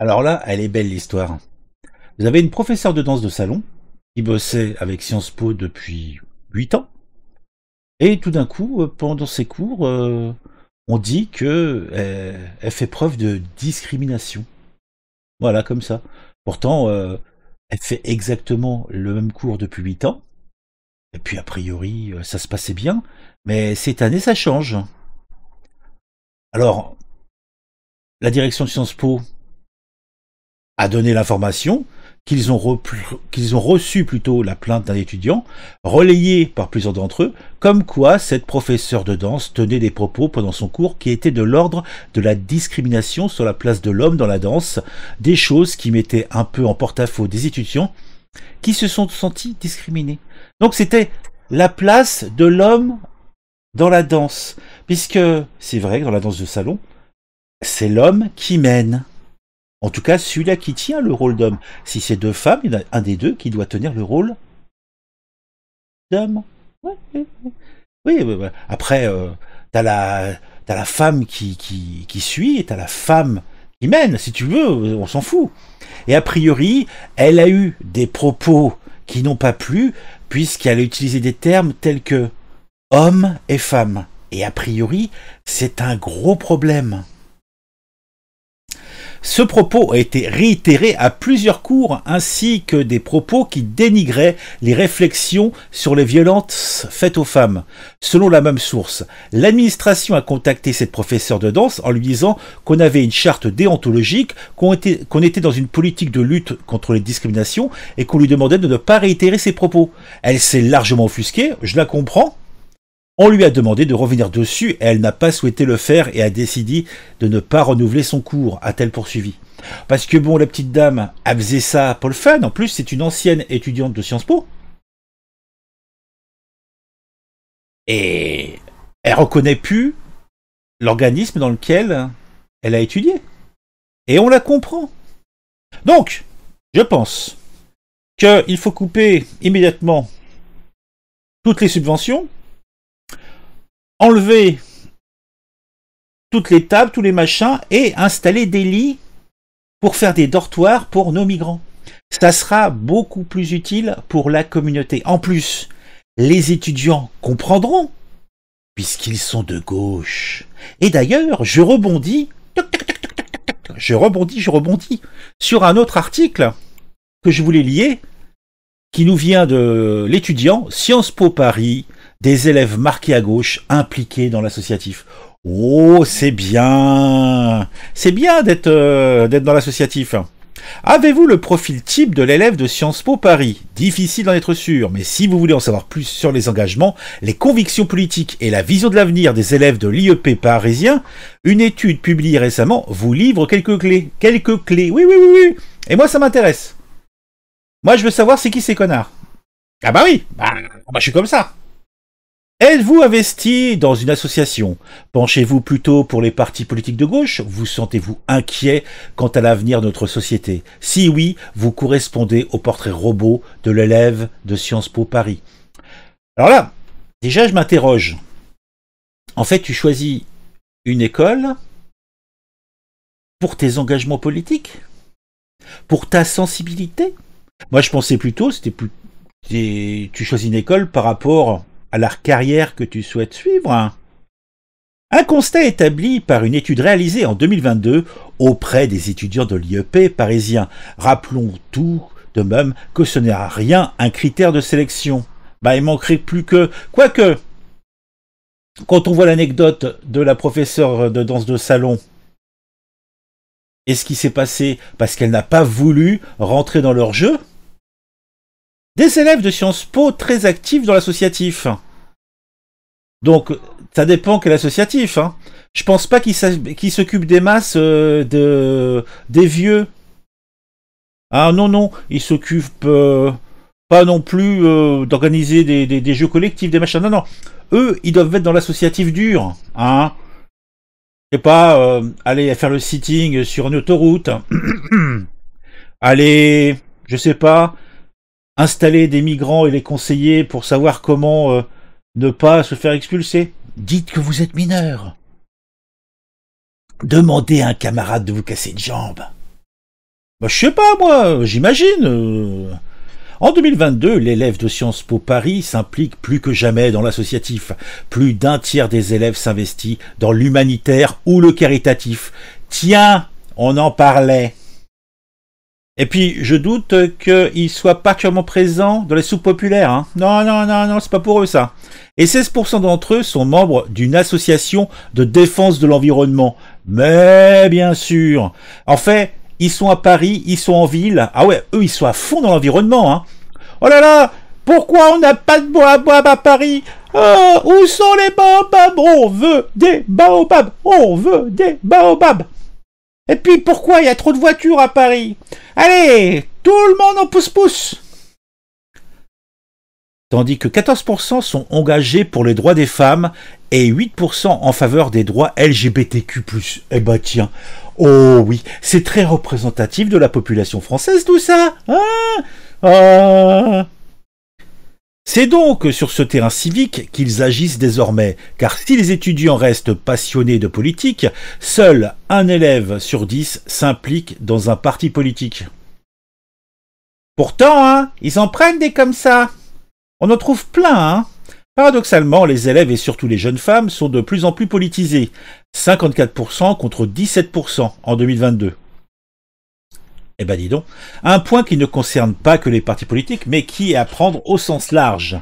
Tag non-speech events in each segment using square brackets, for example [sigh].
Alors là, elle est belle l'histoire. Vous avez une professeure de danse de salon qui bossait avec Sciences Po depuis 8 ans. Et tout d'un coup, euh, pendant ses cours, euh, on dit que euh, elle fait preuve de discrimination. Voilà, comme ça. Pourtant, elle fait exactement le même cours depuis 8 ans. Et puis, a priori, ça se passait bien. Mais cette année, ça change. Alors, la direction de Sciences Po a donné l'information qu'ils ont, reçu plutôt la plainte d'un étudiant, relayée par plusieurs d'entre eux, comme quoi cette professeure de danse tenait des propos pendant son cours qui étaient de l'ordre de la discrimination sur la place de l'homme dans la danse, des choses qui mettaient un peu en porte-à-faux des étudiants qui se sont sentis discriminés. Donc c'était la place de l'homme dans la danse, puisque c'est vrai que dans la danse de salon, c'est l'homme qui mène. En tout cas, celui-là qui tient le rôle d'homme. Si c'est deux femmes, il y a un des deux qui doit tenir le rôle d'homme. Oui, après, euh, tu la, as la femme qui, qui, qui suit et t'as la femme qui mène, si tu veux, on s'en fout. Et a priori, elle a eu des propos qui n'ont pas plu, puisqu'elle a utilisé des termes tels que homme et femme. Et a priori, c'est un gros problème. Ce propos a été réitéré à plusieurs cours ainsi que des propos qui dénigraient les réflexions sur les violences faites aux femmes. Selon la même source, l'administration a contacté cette professeure de danse en lui disant qu'on avait une charte déontologique, qu'on était, dans une politique de lutte contre les discriminations et qu'on lui demandait de ne pas réitérer ses propos. Elle s'est largement offusquée, je la comprends, on lui a demandé de revenir dessus et elle n'a pas souhaité le faire et a décidé de ne pas renouveler son cours, a-t-elle poursuivi. Parce que bon, la petite dame, a faisait ça à le en plus c'est une ancienne étudiante de Sciences Po. Et elle reconnaît plus l'organisme dans lequel elle a étudié. Et on la comprend. Donc, je pense qu'il faut couper immédiatement toutes les subventions enlever toutes les tables, tous les machins, et installer des lits pour faire des dortoirs pour nos migrants. Ça sera beaucoup plus utile pour la communauté. En plus, les étudiants comprendront, puisqu'ils sont de gauche. Et d'ailleurs, je rebondis, je rebondis, je rebondis, sur un autre article que je voulais lier, qui nous vient de l'étudiant Sciences Po Paris, des élèves marqués à gauche, impliqués dans l'associatif. Oh, c'est bien C'est bien euh, d'être dans l'associatif. Avez-vous le profil type de l'élève de Sciences Po Paris Difficile d'en être sûr, mais si vous voulez en savoir plus sur les engagements, les convictions politiques et la vision de l'avenir des élèves de l'IEP parisien, une étude publiée récemment vous livre quelques clés. Quelques clés, oui, oui, oui, oui Et moi, ça m'intéresse. Moi, je veux savoir c'est qui ces connards. Ah bah oui bah je suis comme ça Êtes-vous investi dans une association Penchez-vous plutôt pour les partis politiques de gauche Vous sentez-vous inquiet quant à l'avenir de notre société Si oui, vous correspondez au portrait robot de l'élève de Sciences Po Paris. Alors là, déjà je m'interroge. En fait, tu choisis une école pour tes engagements politiques Pour ta sensibilité Moi je pensais plutôt, c'était plus... Tu choisis une école par rapport à la carrière que tu souhaites suivre hein. Un constat établi par une étude réalisée en 2022 auprès des étudiants de l'IEP parisien. Rappelons tout de même que ce n'est à rien un critère de sélection. Bah, il manquerait plus que... Quoique, quand on voit l'anecdote de la professeure de danse de salon, est ce qui s'est passé parce qu'elle n'a pas voulu rentrer dans leur jeu, des élèves de Sciences Po très actifs dans l'associatif. Donc, ça dépend quel associatif. Hein. Je pense pas qu'ils s'occupent des masses euh, des vieux. Ah non, non, ils s'occupent euh, pas non plus euh, d'organiser des, jeux collectifs, des machins. Non, non. Eux, ils doivent être dans l'associatif dur. Hein. Et pas aller faire le sitting sur une autoroute. [coughs] Allez, je sais pas, installer des migrants et les conseiller pour savoir comment euh, ne pas se faire expulser. Dites que vous êtes mineur. Demandez à un camarade de vous casser de jambe. Bah, je sais pas, moi, j'imagine. Euh. En 2022, l'élève de Sciences Po Paris s'implique plus que jamais dans l'associatif. Plus d'un tiers des élèves s'investit dans l'humanitaire ou le caritatif. Tiens, on en parlait. Et puis, je doute qu'ils soient particulièrement présents dans les soupes populaires. Hein. Non, non, non, non, c'est pas pour eux ça. Et 16% d'entre eux sont membres d'une association de défense de l'environnement. Mais bien sûr. En fait, ils sont à Paris, ils sont en ville. Ah ouais, eux, ils sont à fond dans l'environnement. Hein. Oh là là, pourquoi on n'a pas de bois à à Paris Oh, Où sont les baobabs On veut des baobabs On veut des baobabs et puis pourquoi il y a trop de voitures à Paris Allez, tout le monde en pousse-pousse. Tandis que 14% sont engagés pour les droits des femmes et 8% en faveur des droits LGBTQ+. Eh bah ben tiens, oh oui, c'est très représentatif de la population française tout ça hein ah. C'est donc sur ce terrain civique qu'ils agissent désormais, car si les étudiants restent passionnés de politique, seul un élève sur dix s'implique dans un parti politique. Pourtant, hein, ils en prennent des comme ça. On en trouve plein, hein. Paradoxalement, les élèves et surtout les jeunes femmes sont de plus en plus politisés. 54% contre 17% en 2022. Eh ben dis donc, un point qui ne concerne pas que les partis politiques, mais qui est à prendre au sens large.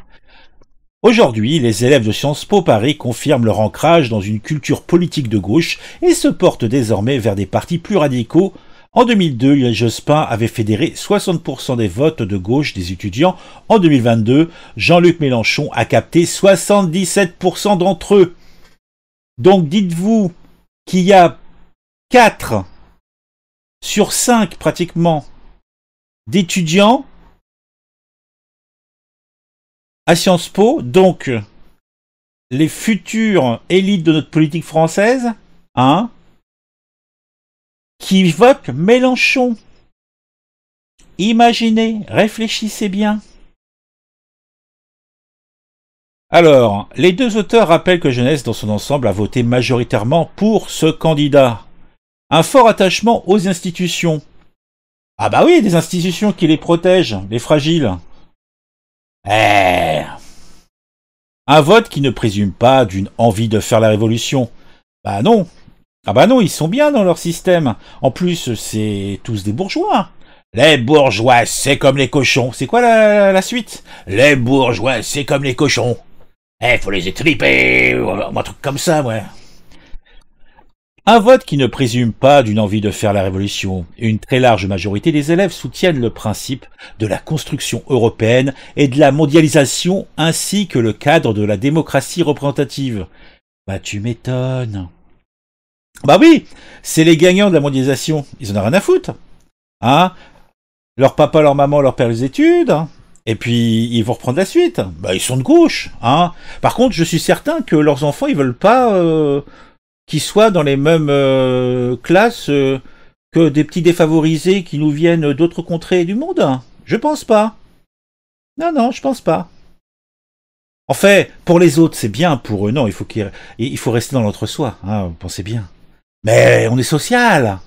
Aujourd'hui, les élèves de Sciences Po Paris confirment leur ancrage dans une culture politique de gauche et se portent désormais vers des partis plus radicaux. En 2002, Jospin avait fédéré 60% des votes de gauche des étudiants. En 2022, Jean-Luc Mélenchon a capté 77% d'entre eux. Donc dites-vous qu'il y a 4 sur 5 pratiquement d'étudiants à Sciences Po, donc les futures élites de notre politique française, hein, qui votent Mélenchon. Imaginez, réfléchissez bien. Alors, les deux auteurs rappellent que Jeunesse dans son ensemble a voté majoritairement pour ce candidat un fort attachement aux institutions. Ah bah oui, des institutions qui les protègent, les fragiles. Eh Un vote qui ne présume pas d'une envie de faire la révolution. Bah non Ah bah non, ils sont bien dans leur système. En plus, c'est tous des bourgeois. Les bourgeois, c'est comme les cochons. C'est quoi la, la suite Les bourgeois, c'est comme les cochons. Eh, faut les étriper, ou un truc comme ça, ouais. Un vote qui ne présume pas d'une envie de faire la révolution. Une très large majorité des élèves soutiennent le principe de la construction européenne et de la mondialisation ainsi que le cadre de la démocratie représentative. Bah tu m'étonnes. Bah oui, c'est les gagnants de la mondialisation. Ils en ont rien à foutre. Hein Leur papa, leur maman, leur père les études. Hein. et puis ils vont reprendre la suite. Bah, ils sont de gauche, hein. Par contre, je suis certain que leurs enfants, ils veulent pas euh, qui soient dans les mêmes euh, classes euh, que des petits défavorisés qui nous viennent d'autres contrées du monde hein. Je pense pas. Non, non, je pense pas. En fait, pour les autres, c'est bien, pour eux, non, il faut, faut rester dans l'entre-soi, hein, pensez bien. Mais on est social,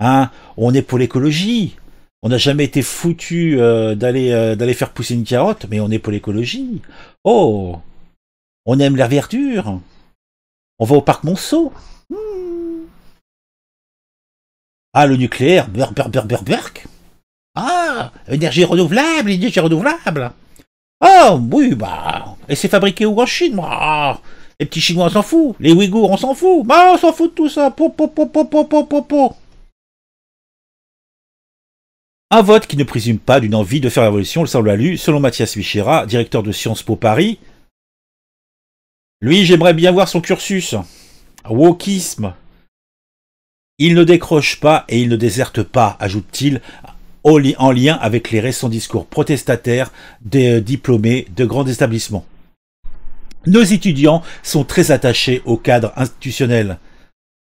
hein, on est pour l'écologie, on n'a jamais été foutu euh, d'aller d'aller faire pousser une carotte, mais on est pour l'écologie. Oh, on aime la verdure. On va au parc Monceau hmm. Ah, le nucléaire, burk, burk, burk, burk, Ah, énergie renouvelable, énergie renouvelable. Ah, oui, bah, et c'est fabriqué où en Chine Les petits Chinois, on s'en fout. Les Ouïghours, on s'en fout. Bah, on s'en fout de tout ça. Po, po, po, Un vote qui ne présume pas d'une envie de faire la révolution, le semble à selon Mathias Vichera, directeur de Sciences Po Paris, lui, j'aimerais bien voir son cursus. Wokisme. Il ne décroche pas et il ne déserte pas, ajoute-t-il, en lien avec les récents discours protestataires des euh, diplômés de grands établissements. Nos étudiants sont très attachés au cadre institutionnel.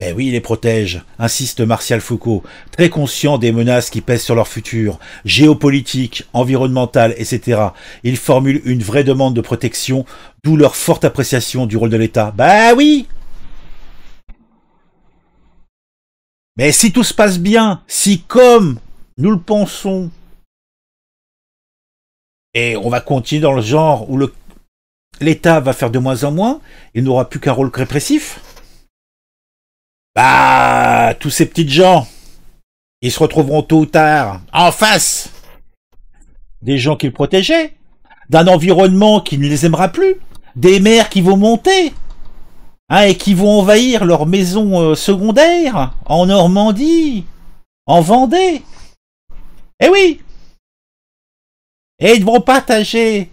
Eh oui, ils les protège, insiste Martial Foucault, très conscient des menaces qui pèsent sur leur futur, géopolitique, environnementale, etc. Ils formulent une vraie demande de protection, d'où leur forte appréciation du rôle de l'État. Bah oui Mais si tout se passe bien, si comme nous le pensons, et on va continuer dans le genre où l'État va faire de moins en moins, il n'aura plus qu'un rôle répressif, bah, tous ces petits gens, ils se retrouveront tôt ou tard en face des gens qu'ils protégeaient, d'un environnement qui ne les aimera plus, des mères qui vont monter, hein, et qui vont envahir leurs maisons euh, secondaires en Normandie, en Vendée. Eh oui Et ils vont partager,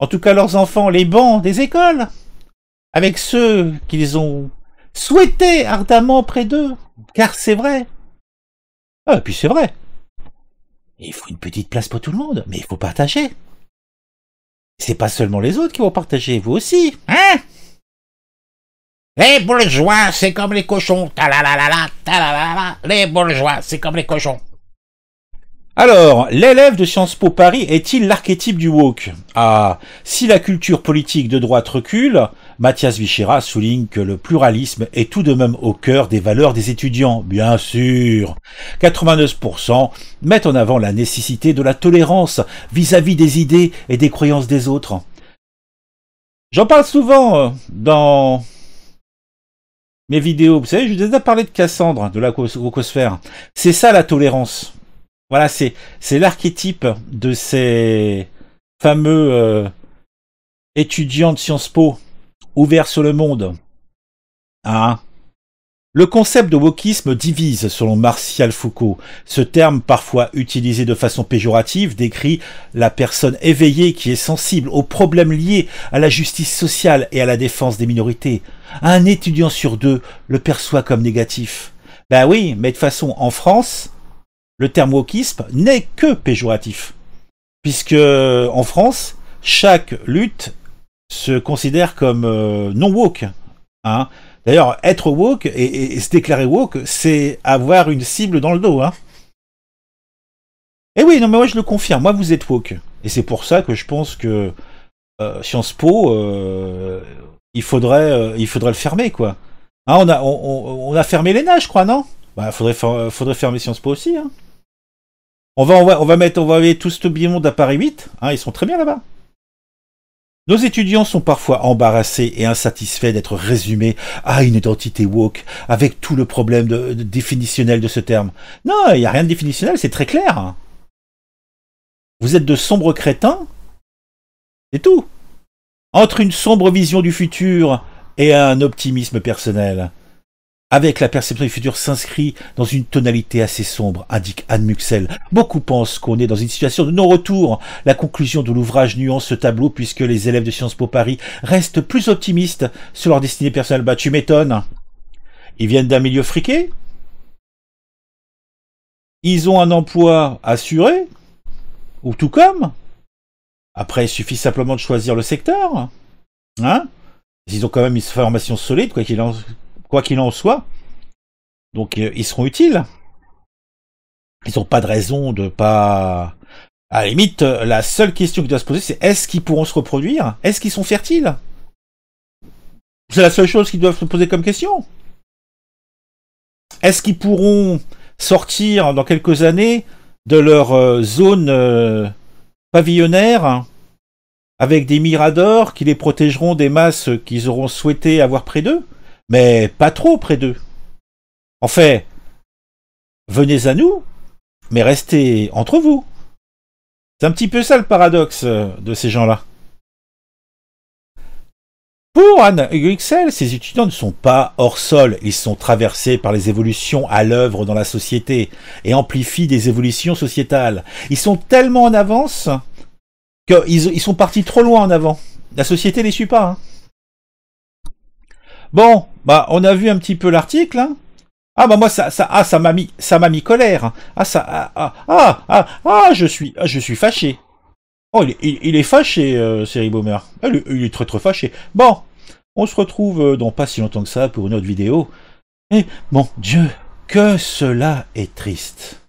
en tout cas leurs enfants, les bancs des écoles, avec ceux qu'ils ont Souhaitez ardemment près d'eux, car c'est vrai. Ah, et puis c'est vrai. Il faut une petite place pour tout le monde, mais il faut partager. C'est pas seulement les autres qui vont partager, vous aussi, hein Les bourgeois, c'est comme les cochons. Ta la la la la, la la. Les bourgeois, c'est comme les cochons. Alors, l'élève de Sciences Po Paris est-il l'archétype du woke Ah, si la culture politique de droite recule, Mathias Vichera souligne que le pluralisme est tout de même au cœur des valeurs des étudiants, bien sûr. 89% mettent en avant la nécessité de la tolérance vis-à-vis des idées et des croyances des autres. J'en parle souvent euh, dans mes vidéos. Vous savez, je vous ai déjà parlé de Cassandre, de la cosphère. C'est ça la tolérance. Voilà, c'est l'archétype de ces fameux euh, étudiants de Sciences Po ouvert sur le monde. Ah. le concept de wokisme divise selon Martial Foucault. Ce terme, parfois utilisé de façon péjorative, décrit la personne éveillée qui est sensible aux problèmes liés à la justice sociale et à la défense des minorités. Un étudiant sur deux le perçoit comme négatif. Ben oui, mais de façon, en France, le terme wokisme n'est que péjoratif. Puisque, en France, chaque lutte se considèrent comme euh, non woke. Hein. D'ailleurs, être woke et, se déclarer woke, c'est avoir une cible dans le dos. Hein. Et eh oui, non mais moi je le confirme, moi vous êtes woke. Et c'est pour ça que je pense que euh, Sciences Po, euh, il, faudrait, il faudrait le fermer, quoi. Hein, on, a, on, a fermé l'ENA, je crois, non Bah faudrait, faudrait fermer Sciences Po aussi. Hein. On va, on va, mettre, on va tout ce monde à Paris 8. ils sont très bien là-bas. Nos étudiants sont parfois embarrassés et insatisfaits d'être résumés à une identité woke, avec tout le problème de, définitionnel de ce terme. Non, il n'y a rien de définitionnel, c'est très clair. Hein. Vous êtes de sombres crétins, c'est tout. Entre une sombre vision du futur et un optimisme personnel avec la perception du futur s'inscrit dans une tonalité assez sombre, indique Anne Muxel. Beaucoup pensent qu'on est dans une situation de non-retour. La conclusion de l'ouvrage nuance ce tableau puisque les élèves de Sciences Po Paris restent plus optimistes sur leur destinée personnelle. Bah, tu m'étonnes. Ils viennent d'un milieu friqué. Ils ont un emploi assuré. Ou tout comme. Après, il suffit simplement de choisir le secteur. Hein Ils ont quand même une formation solide, quoi qu'il en quoi qu'il en soit. Donc euh, ils seront utiles. Ils n'ont pas de raison de pas. À la limite, euh, la seule question qui doit se poser, c'est est-ce qu'ils pourront se reproduire Est-ce qu'ils sont fertiles C'est la seule chose qu'ils doivent se poser comme question. Est-ce qu'ils pourront sortir dans quelques années de leur euh, zone pavillonnaire avec des miradors qui les protégeront des masses qu'ils auront souhaité avoir près d'eux mais pas trop près d'eux. En fait, venez à nous, mais restez entre vous. C'est un petit peu ça le paradoxe euh, de ces gens-là. Pour Anne Huxel, ces étudiants ne sont pas hors sol, ils sont traversés par les évolutions à l'œuvre dans la société et amplifient des évolutions sociétales. Ils sont tellement en avance qu'ils sont partis trop loin en avant. La société les suit pas. Hein. Bon, bah on a vu un petit peu l'article. Hein. Ah bah moi ça ça ah ça m'a mis ça m'a mis colère. Ah ça ah ah ah ah, ah je suis ah, je suis fâché. Oh il, est fâché série euh, Boomer. Ah, il, est très très fâché. Bon, on se retrouve euh, dans pas si longtemps que ça pour une autre vidéo. Eh mon Dieu, que cela est triste.